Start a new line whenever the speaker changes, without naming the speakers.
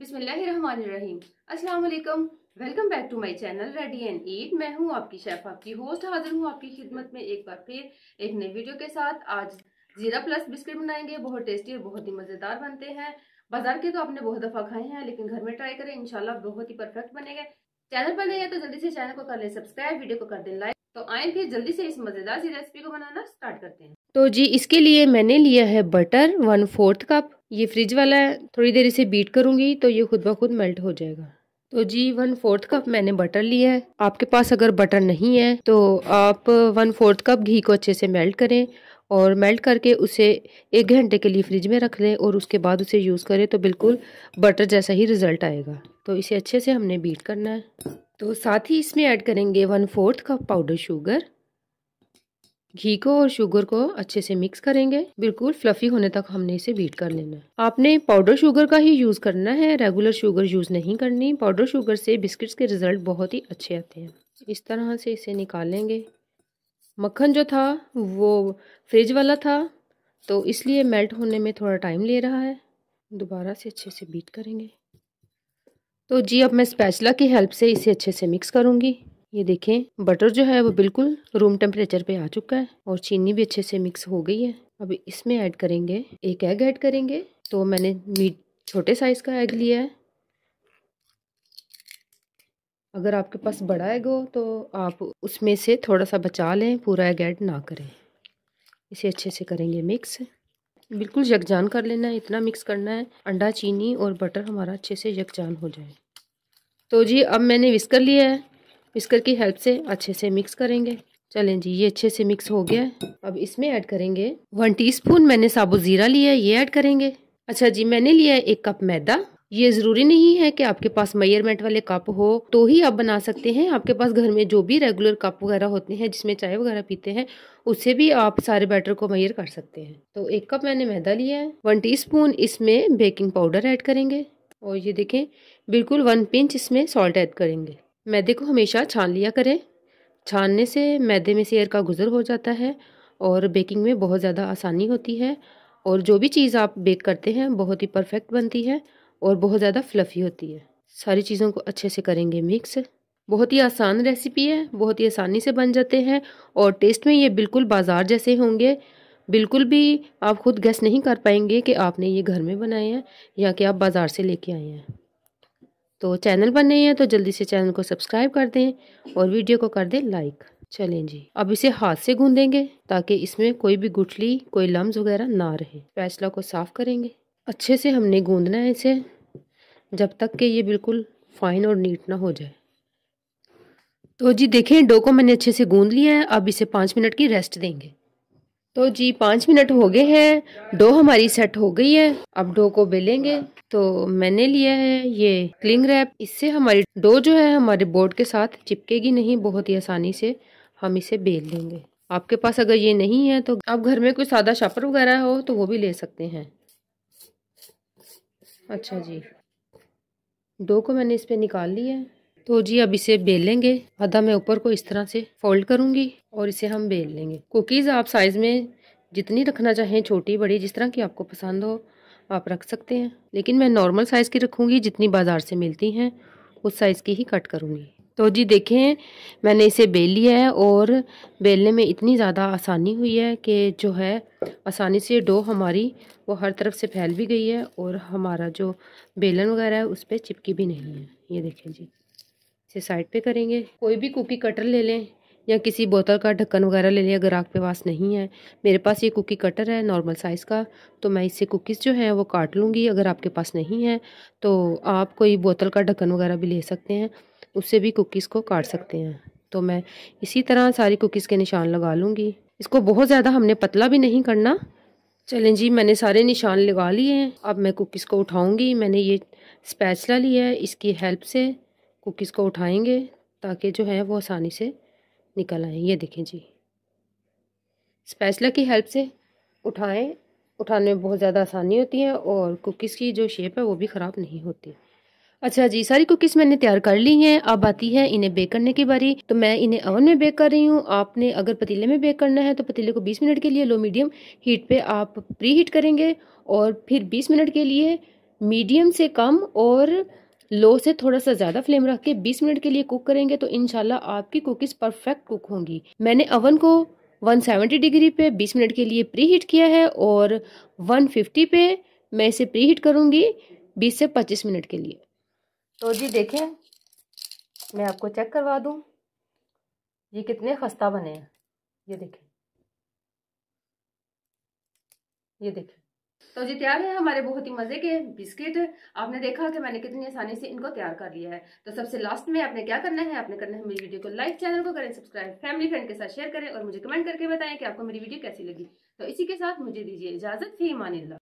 बिस्मिल्लाहिर्रहमानिर्रहीम अस्सलाम वालेकुम welcome back to my channel ready and eat मैं हूं आपकी शेफ आपकी होस्ट हाजिर हूं आपकी खिदमत में एक बार फिर एक नई वीडियो के साथ आज जीरा प्लस बिस्किट बनाएंगे बहुत टेस्टी और बहुत ही मज़ेदार बनते हैं बाजार के तो आपने बहुत दफ़ा खाए हैं लेकिन घर में ट्राई करें इनशाला बहुत ही परफेक्ट बनेंगे चैनल पर गए तो जल्दी से चैनल को कर लें सब्सक्राइब वीडियो को कर दें लाइक तो आए फिर जल्दी से इस मज़ेदार सी रेसिपी को बनाना स्टार्ट करते हैं तो जी इसके लिए मैंने लिया है बटर वन फोर्थ कप ये फ्रिज वाला है थोड़ी देर इसे बीट करूँगी तो ये खुद ब खुद मेल्ट हो जाएगा तो जी वन फोर्थ कप मैंने बटर लिया है आपके पास अगर बटर नहीं है तो आप वन फोर्थ कप घी को अच्छे से मेल्ट करें और मेल्ट करके उसे एक घंटे के लिए फ्रिज में रख लें और उसके बाद उसे यूज़ करें तो बिल्कुल बटर जैसा ही रिज़ल्ट आएगा तो इसे अच्छे से हमने बीट करना है तो साथ ही इसमें ऐड करेंगे one fourth cup powder sugar घी को और शुगर को अच्छे से मिक्स करेंगे बिल्कुल फ्लफी होने तक हमने इसे बीट कर लेना है आपने पाउडर शुगर का ही यूज़ करना है रेगुलर शुगर यूज़ नहीं करनी पाउडर शुगर से बिस्किट्स के रिज़ल्ट बहुत ही अच्छे आते हैं इस तरह से इसे निकालेंगे मक्खन जो था वो फ्रिज वाला था तो इसलिए मेल्ट होने में थोड़ा टाइम ले रहा है दोबारा से अच्छे से बीट करेंगे तो जी अब मैं स्पैचला की हेल्प से इसे अच्छे से मिक्स करूँगी ये देखें बटर जो है वो बिल्कुल रूम टेम्परेचर पे आ चुका है और चीनी भी अच्छे से मिक्स हो गई है अब इसमें ऐड करेंगे एक एग ऐड करेंगे तो मैंने मीट छोटे साइज़ का एग लिया है अगर आपके पास बड़ा एग हो तो आप उसमें से थोड़ा सा बचा लें पूरा एग ऐड ना करें इसे अच्छे से करेंगे मिक्स बिल्कुल यकजान कर लेना है इतना मिक्स करना है अंडा चीनी और बटर हमारा अच्छे से यकजान हो जाए तो जी अब मैंने विस्कर लिया है पिस्कर की हेल्प से अच्छे से मिक्स करेंगे चलें जी ये अच्छे से मिक्स हो गया है अब इसमें ऐड करेंगे वन टीस्पून मैंने साबुत ज़ीरा लिया है ये ऐड करेंगे अच्छा जी मैंने लिया है एक कप मैदा ये ज़रूरी नहीं है कि आपके पास मयरमेंट वाले कप हो तो ही आप बना सकते हैं आपके पास घर में जो भी रेगुलर कप वगैरह होते हैं जिसमें चाय वगैरह पीते हैं उससे भी आप सारे बैटर को मयर कर सकते हैं तो एक कप मैंने मैदा लिया है वन टीस्पून इसमें बेकिंग पाउडर ऐड करेंगे और ये देखें बिल्कुल वन पिंच इसमें सॉल्ट ऐड करेंगे मैदे को हमेशा छान लिया करें छानने से मैदे में से एयर का गुज़र हो जाता है और बेकिंग में बहुत ज़्यादा आसानी होती है और जो भी चीज़ आप बेक करते हैं बहुत ही परफेक्ट बनती है और बहुत ज़्यादा फ्लफ़ी होती है सारी चीज़ों को अच्छे से करेंगे मिक्स बहुत ही आसान रेसिपी है बहुत ही आसानी से बन जाते हैं और टेस्ट में ये बिल्कुल बाज़ार जैसे होंगे बिल्कुल भी आप खुद गैस नहीं कर पाएंगे कि आपने ये घर में बनाए हैं या कि आप बाज़ार से लेके आए हैं तो चैनल पर नहीं है तो जल्दी से चैनल को सब्सक्राइब कर दें और वीडियो को कर दें लाइक चलें जी अब इसे हाथ से गूंदेंगे ताकि इसमें कोई भी गुठली कोई लम्ब वगैरह ना रहे फैसला को साफ करेंगे अच्छे से हमने गूंदना है इसे जब तक कि ये बिल्कुल फाइन और नीट ना हो जाए तो जी देखें डो को मैंने अच्छे से गूंद लिया है अब इसे पाँच मिनट की रेस्ट देंगे तो जी पाँच मिनट हो गए हैं डो हमारी सेट हो गई है अब डो को बेलेंगे तो मैंने लिया है ये क्लिंग रैप इससे हमारी डो जो है हमारे बोर्ड के साथ चिपकेगी नहीं बहुत ही आसानी से हम इसे बेल लेंगे आपके पास अगर ये नहीं है तो आप घर में कोई सादा शापर वगैरह हो तो वो भी ले सकते हैं अच्छा जी डो को मैंने इस पर निकाल लिया है तो जी अब इसे बेल लेंगे आधा मैं ऊपर को इस तरह से फोल्ड करूँगी और इसे हम बेल लेंगे कुकीज़ आप साइज़ में जितनी रखना चाहें छोटी बड़ी जिस तरह की आपको पसंद हो आप रख सकते हैं लेकिन मैं नॉर्मल साइज़ की रखूँगी जितनी बाज़ार से मिलती हैं उस साइज़ की ही कट करूँगी तो जी देखें मैंने इसे बेल लिया है और बेलने में इतनी ज़्यादा आसानी हुई है कि जो है आसानी से डो हमारी वो हर तरफ से फैल भी गई है और हमारा जो बेलन वगैरह है उस पर चिपकी भी नहीं है ये देखें जी से साइड पे करेंगे कोई भी कुकी कटर ले लें या किसी बोतल का ढक्कन वगैरह ले लें अगर आपके पास नहीं है मेरे पास ये कुकी कटर है नॉर्मल साइज़ का तो मैं इससे कुकीज़ जो हैं वो काट लूँगी अगर आपके पास नहीं है तो आप कोई बोतल का ढक्कन वगैरह भी ले सकते हैं उससे भी कुकीज़ को काट सकते हैं तो मैं इसी तरह सारी कुकीज़ के निशान लगा लूँगी इसको बहुत ज़्यादा हमने पतला भी नहीं करना चलें जी मैंने सारे निशान लगा लिए हैं अब मैं कुकीज़ को उठाऊँगी मैंने ये स्पैचला लिया है इसकी हेल्प से कुकीज़ को उठाएंगे ताकि जो है वो आसानी से निकल आए ये देखें जी स्पैसला की हेल्प से उठाएं उठाने में बहुत ज़्यादा आसानी होती है और कुकीज़ की जो शेप है वो भी ख़राब नहीं होती अच्छा जी सारी कुकीज़ मैंने तैयार कर ली हैं अब आती है इन्हें बेक करने की बारी तो मैं इन्हें अवन में बेक कर रही हूँ आपने अगर पतीले में बेक करना है तो पतीले को 20 मिनट के लिए लो मीडियम हीट पे आप प्री हीट करेंगे और फिर 20 मिनट के लिए मीडियम से कम और लो से थोड़ा सा ज़्यादा फ्लेम रख के 20 मिनट के लिए कुक करेंगे तो इनशाला आपकी कुकीज़ परफेक्ट कुक होंगी मैंने अवन को 170 डिग्री पे 20 मिनट के लिए प्री हीट किया है और 150 पे मैं इसे प्री हीट करूँगी 20 से 25 मिनट के लिए तो जी देखें मैं आपको चेक करवा दूँ ये कितने खस्ता बने हैं ये देखें ये देखें तो जी तैयार है हमारे बहुत ही मज़े के बिस्किट आपने देखा कि मैंने कितनी आसानी से इनको तैयार कर लिया है तो सबसे लास्ट में आपने क्या करना है आपने करना है मेरी वीडियो को लाइक चैनल को करें सब्सक्राइब फैमिली फ्रेंड के साथ शेयर करें और मुझे कमेंट करके बताएं कि आपको मेरी वीडियो कैसी लगी तो इसी के साथ मुझे दीजिए इजाज़त फी मानी